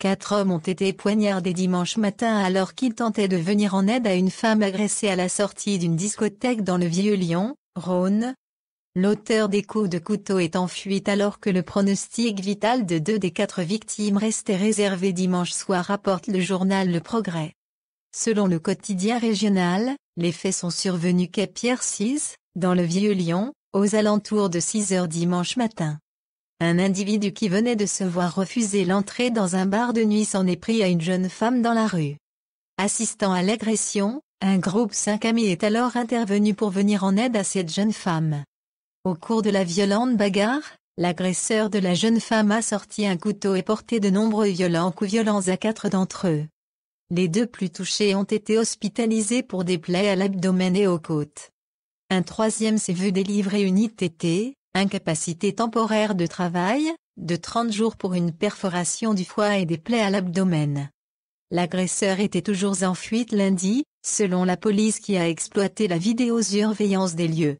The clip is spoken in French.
Quatre hommes ont été poignardés dimanche matin alors qu'ils tentaient de venir en aide à une femme agressée à la sortie d'une discothèque dans le Vieux-Lyon, Rhône. L'auteur des coups de couteau est en fuite alors que le pronostic vital de deux des quatre victimes restait réservé dimanche soir rapporte le journal Le Progrès. Selon le quotidien régional, les faits sont survenus quai Pierre 6, dans le Vieux-Lyon, aux alentours de 6 heures dimanche matin. Un individu qui venait de se voir refuser l'entrée dans un bar de nuit s'en est pris à une jeune femme dans la rue. Assistant à l'agression, un groupe cinq amis est alors intervenu pour venir en aide à cette jeune femme. Au cours de la violente bagarre, l'agresseur de la jeune femme a sorti un couteau et porté de nombreux violents coups violents à quatre d'entre eux. Les deux plus touchés ont été hospitalisés pour des plaies à l'abdomen et aux côtes. Un troisième s'est vu délivrer une ITT, Incapacité temporaire de travail, de 30 jours pour une perforation du foie et des plaies à l'abdomen. L'agresseur était toujours en fuite lundi, selon la police qui a exploité la vidéosurveillance des lieux.